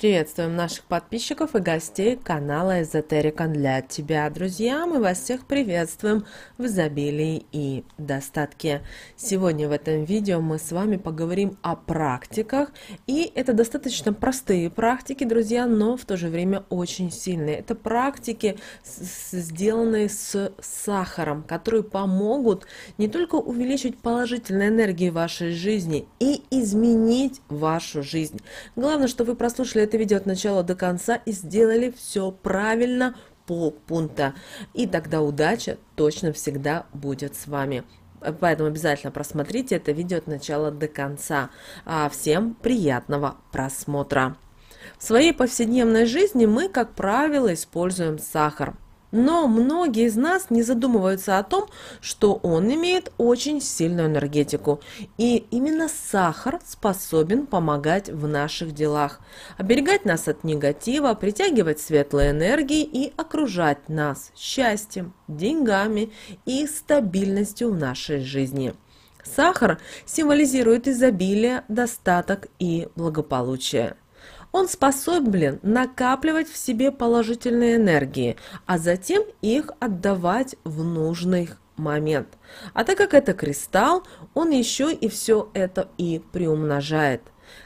Приветствуем наших подписчиков и гостей канала Эзотерика для тебя, друзья. Мы вас всех приветствуем в изобилии и достатке. Сегодня в этом видео мы с вами поговорим о практиках. И это достаточно простые практики, друзья, но в то же время очень сильные. Это практики, сделанные с сахаром, которые помогут не только увеличить положительные энергии вашей жизни и изменить вашу жизнь. Главное, что вы прослушали это видео от начала до конца и сделали все правильно по пункта. И тогда удача точно всегда будет с вами. Поэтому обязательно просмотрите это видео от начала до конца. А, всем приятного просмотра! В своей повседневной жизни мы, как правило, используем сахар. Но многие из нас не задумываются о том, что он имеет очень сильную энергетику. И именно сахар способен помогать в наших делах, оберегать нас от негатива, притягивать светлые энергии и окружать нас счастьем, деньгами и стабильностью в нашей жизни. Сахар символизирует изобилие, достаток и благополучие. Он способен накапливать в себе положительные энергии, а затем их отдавать в нужный момент. А так как это кристалл, он еще и все это и приумножает.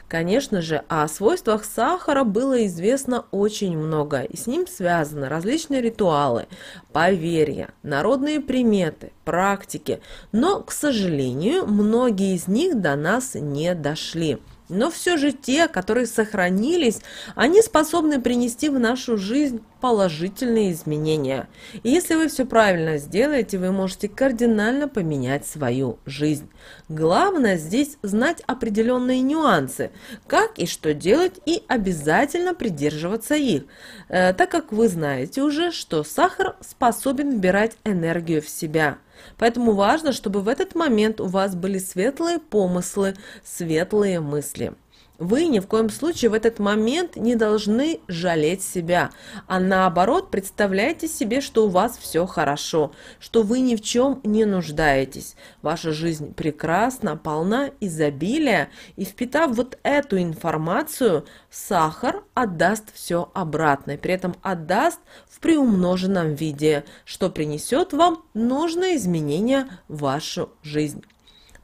Конечно же, о свойствах сахара было известно очень много, и с ним связаны различные ритуалы, поверья, народные приметы, практики, но, к сожалению, многие из них до нас не дошли. Но все же те, которые сохранились, они способны принести в нашу жизнь положительные изменения. И если вы все правильно сделаете, вы можете кардинально поменять свою жизнь. Главное здесь знать определенные нюансы, как и что делать, и обязательно придерживаться их, э, так как вы знаете уже, что сахар способен вбирать энергию в себя. Поэтому важно, чтобы в этот момент у вас были светлые помыслы, светлые мысли. Вы ни в коем случае в этот момент не должны жалеть себя, а наоборот представляйте себе, что у вас все хорошо, что вы ни в чем не нуждаетесь. Ваша жизнь прекрасна, полна изобилия, и впитав вот эту информацию, сахар отдаст все обратно, при этом отдаст в приумноженном виде, что принесет вам нужные изменения в вашу жизнь.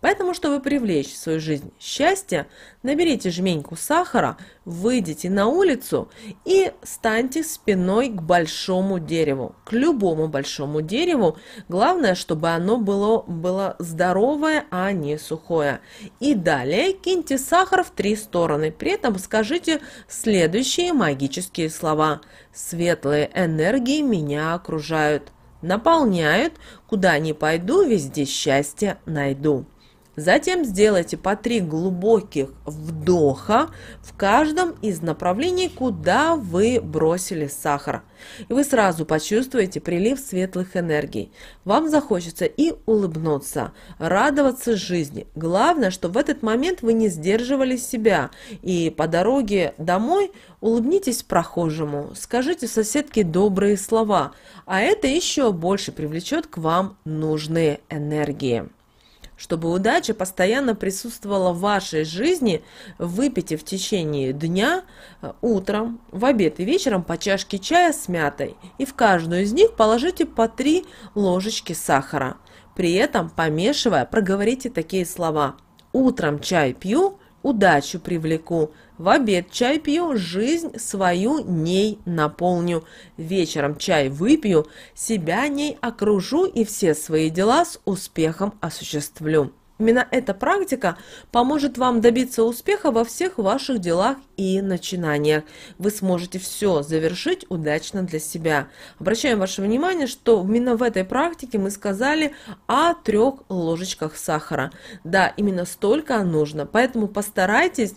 Поэтому, чтобы привлечь в свою жизнь счастье, наберите жменьку сахара, выйдите на улицу и станьте спиной к большому дереву, к любому большому дереву. Главное, чтобы оно было, было здоровое, а не сухое. И далее киньте сахар в три стороны. При этом скажите следующие магические слова. Светлые энергии меня окружают наполняют, куда ни пойду, везде счастье найду. Затем сделайте по три глубоких вдоха в каждом из направлений, куда вы бросили сахар. И вы сразу почувствуете прилив светлых энергий. Вам захочется и улыбнуться, радоваться жизни. Главное, что в этот момент вы не сдерживали себя. И по дороге домой улыбнитесь прохожему, скажите соседке добрые слова. А это еще больше привлечет к вам нужные энергии. Чтобы удача постоянно присутствовала в вашей жизни, выпейте в течение дня, э, утром, в обед и вечером по чашке чая с мятой и в каждую из них положите по 3 ложечки сахара. При этом, помешивая, проговорите такие слова. Утром чай пью, удачу привлеку, в обед чай пью, жизнь свою ней наполню. Вечером чай выпью, себя ней окружу и все свои дела с успехом осуществлю. Именно эта практика поможет вам добиться успеха во всех ваших делах и начинаниях. Вы сможете все завершить удачно для себя. Обращаем ваше внимание, что именно в этой практике мы сказали о трех ложечках сахара. Да, именно столько нужно, поэтому постарайтесь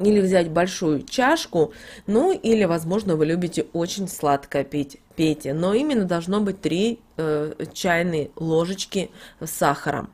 или взять большую чашку, ну или, возможно, вы любите очень сладко пить, пейте, но именно должно быть 3 э, чайные ложечки сахара.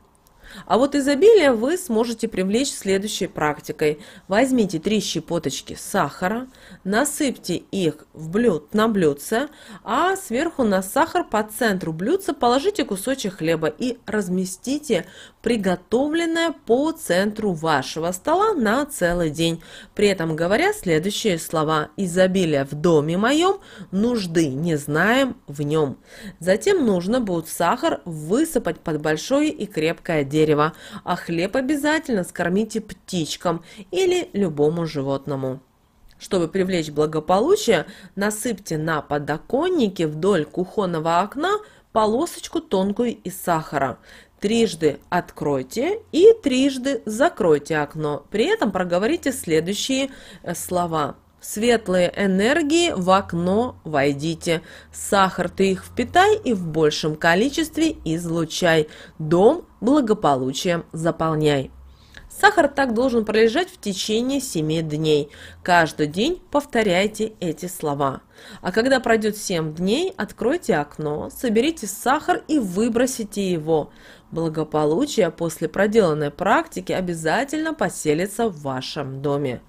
А вот изобилие вы сможете привлечь следующей практикой. Возьмите три щепоточки сахара, насыпьте их в блюд, на блюдце, а сверху на сахар по центру блюдца положите кусочек хлеба и разместите приготовленное по центру вашего стола на целый день. При этом говоря следующие слова «изобилие в доме моем, нужды не знаем в нем». Затем нужно будет сахар высыпать под большое и крепкое дерево дерева, а хлеб обязательно скормите птичкам или любому животному. Чтобы привлечь благополучие, насыпьте на подоконнике вдоль кухонного окна полосочку тонкую из сахара. Трижды откройте и трижды закройте окно. При этом проговорите следующие э, слова. Светлые энергии в окно войдите. Сахар ты их впитай и в большем количестве излучай. Дом благополучием заполняй. Сахар так должен пролежать в течение 7 дней. Каждый день повторяйте эти слова. А когда пройдет 7 дней, откройте окно, соберите сахар и выбросите его. Благополучие после проделанной практики обязательно поселится в вашем доме.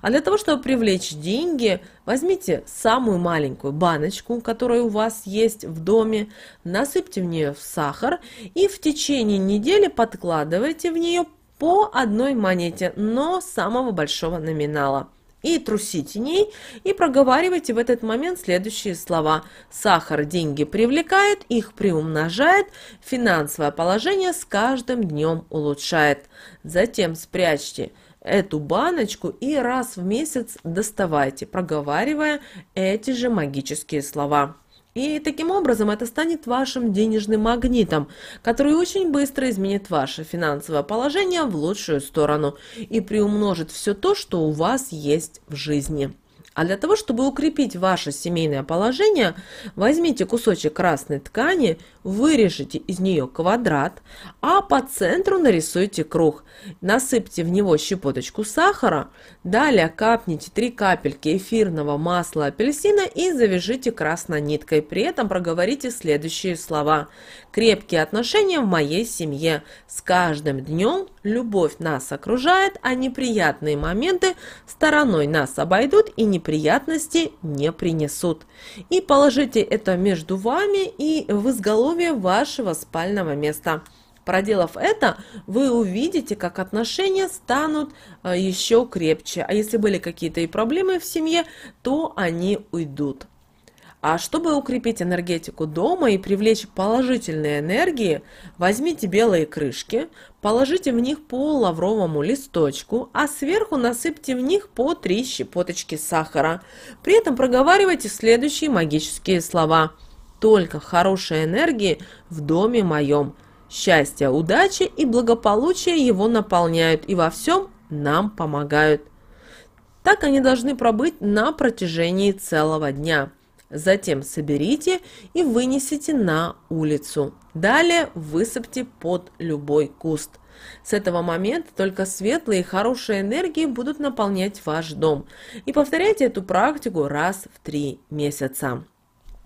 А для того, чтобы привлечь деньги, возьмите самую маленькую баночку, которая у вас есть в доме, насыпьте в нее сахар и в течение недели подкладывайте в нее по одной монете, но самого большого номинала. И трусите ней, и проговаривайте в этот момент следующие слова. Сахар деньги привлекает, их приумножает, финансовое положение с каждым днем улучшает. Затем спрячьте эту баночку и раз в месяц доставайте, проговаривая эти же магические слова. И таким образом это станет вашим денежным магнитом, который очень быстро изменит ваше финансовое положение в лучшую сторону и приумножит все то, что у вас есть в жизни. А для того, чтобы укрепить ваше семейное положение, возьмите кусочек красной ткани, вырежите из нее квадрат, а по центру нарисуйте круг. Насыпьте в него щепоточку сахара, далее капните 3 капельки эфирного масла апельсина и завяжите красной ниткой. При этом проговорите следующие слова. Крепкие отношения в моей семье. С каждым днем любовь нас окружает, а неприятные моменты стороной нас обойдут и не неприятности не принесут. И положите это между вами и в изголовье вашего спального места. Проделав это, вы увидите, как отношения станут э, еще крепче. А если были какие-то и проблемы в семье, то они уйдут. А чтобы укрепить энергетику дома и привлечь положительные энергии, возьмите белые крышки, положите в них по лавровому листочку, а сверху насыпьте в них по три щепоточки сахара. При этом проговаривайте следующие магические слова. «Только хорошей энергии в доме моем. Счастье, удача и благополучие его наполняют и во всем нам помогают». Так они должны пробыть на протяжении целого дня. Затем соберите и вынесите на улицу. Далее высыпьте под любой куст. С этого момента только светлые и хорошие энергии будут наполнять ваш дом. И повторяйте эту практику раз в три месяца.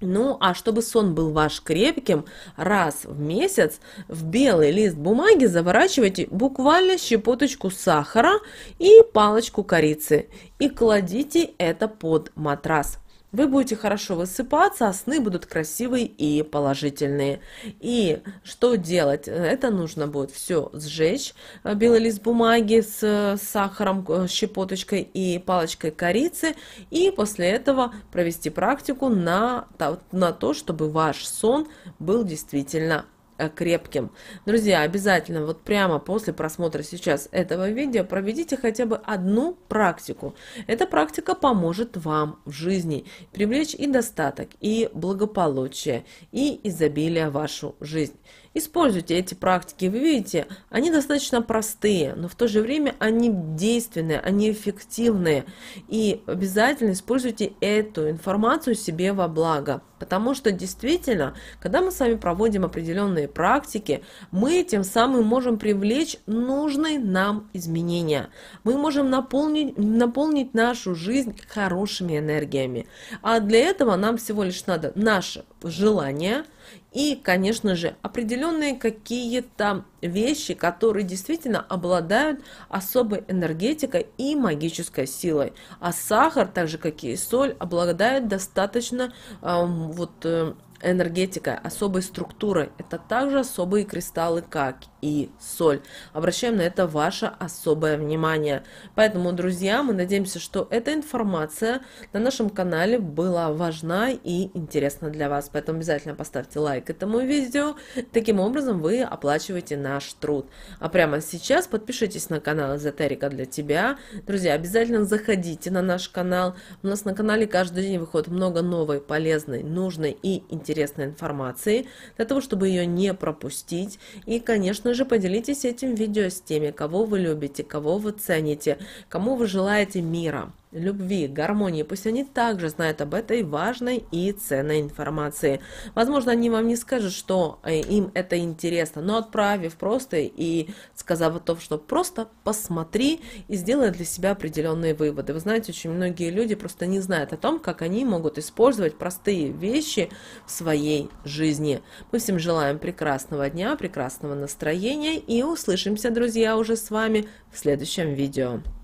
Ну, а чтобы сон был ваш крепким, раз в месяц в белый лист бумаги заворачивайте буквально щепоточку сахара и палочку корицы и кладите это под матрас. Вы будете хорошо высыпаться, а сны будут красивые и положительные. И что делать? Это нужно будет все сжечь. Э, белый лист бумаги с э, сахаром, э, щепоточкой и палочкой корицы. И после этого провести практику на, на то, чтобы ваш сон был действительно Э, крепким. Друзья, обязательно вот прямо после просмотра сейчас этого видео проведите хотя бы одну практику. Эта практика поможет вам в жизни привлечь и достаток, и благополучие, и изобилие в вашу жизнь. Используйте эти практики, вы видите, они достаточно простые, но в то же время они действенные, они эффективные. И обязательно используйте эту информацию себе во благо. Потому что действительно, когда мы с вами проводим определенные практики, мы тем самым можем привлечь нужные нам изменения. Мы можем наполнить, наполнить нашу жизнь хорошими энергиями. А для этого нам всего лишь надо наше желание – и, конечно же, определенные какие-то вещи, которые действительно обладают особой энергетикой и магической силой. А сахар, так же как и соль, обладает достаточно э, вот, э, энергетикой, особой структурой. Это также особые кристаллы, как и соль. Обращаем на это ваше особое внимание. Поэтому, друзья, мы надеемся, что эта информация на нашем канале была важна и интересна для вас. Поэтому обязательно поставьте лайк этому видео. Таким образом вы оплачиваете наш труд. А прямо сейчас подпишитесь на канал Эзотерика для тебя. Друзья, обязательно заходите на наш канал. У нас на канале каждый день выходит много новой, полезной, нужной и интересной информации для того, чтобы ее не пропустить. И, конечно же поделитесь этим видео с теми, кого вы любите, кого вы цените, кому вы желаете мира любви, гармонии. Пусть они также знают об этой важной и ценной информации. Возможно, они вам не скажут, что э, им это интересно, но отправив просто и сказав о том, что просто посмотри и сделай для себя определенные выводы. Вы знаете, очень многие люди просто не знают о том, как они могут использовать простые вещи в своей жизни. Мы всем желаем прекрасного дня, прекрасного настроения и услышимся, друзья, уже с вами в следующем видео.